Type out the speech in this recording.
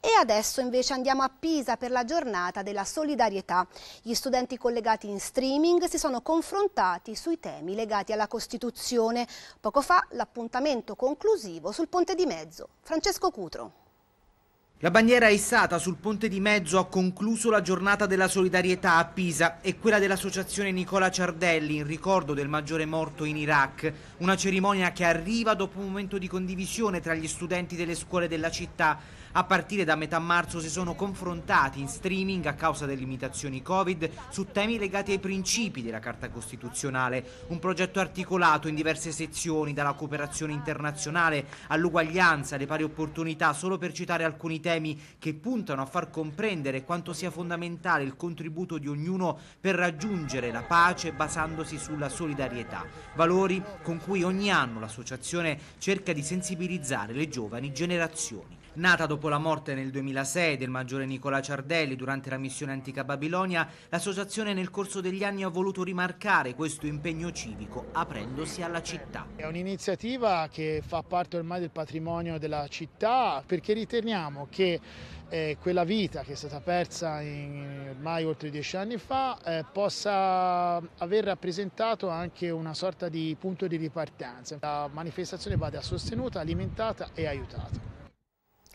E adesso invece andiamo a Pisa per la giornata della solidarietà. Gli studenti collegati in streaming si sono confrontati sui temi legati alla Costituzione. Poco fa l'appuntamento conclusivo sul Ponte di Mezzo. Francesco Cutro. La bandiera issata sul ponte di mezzo ha concluso la giornata della solidarietà a Pisa e quella dell'associazione Nicola Ciardelli in ricordo del maggiore morto in Iraq, una cerimonia che arriva dopo un momento di condivisione tra gli studenti delle scuole della città. A partire da metà marzo si sono confrontati in streaming a causa delle limitazioni Covid su temi legati ai principi della Carta Costituzionale, un progetto articolato in diverse sezioni dalla cooperazione internazionale all'uguaglianza, alle pari opportunità, solo per citare alcuni temi temi che puntano a far comprendere quanto sia fondamentale il contributo di ognuno per raggiungere la pace basandosi sulla solidarietà, valori con cui ogni anno l'associazione cerca di sensibilizzare le giovani generazioni. Nata dopo la morte nel 2006 del maggiore Nicola Ciardelli durante la missione antica Babilonia, l'associazione nel corso degli anni ha voluto rimarcare questo impegno civico aprendosi alla città. È un'iniziativa che fa parte ormai del patrimonio della città perché riteniamo che eh, quella vita che è stata persa in, ormai oltre dieci anni fa eh, possa aver rappresentato anche una sorta di punto di ripartenza. La manifestazione vada sostenuta, alimentata e aiutata.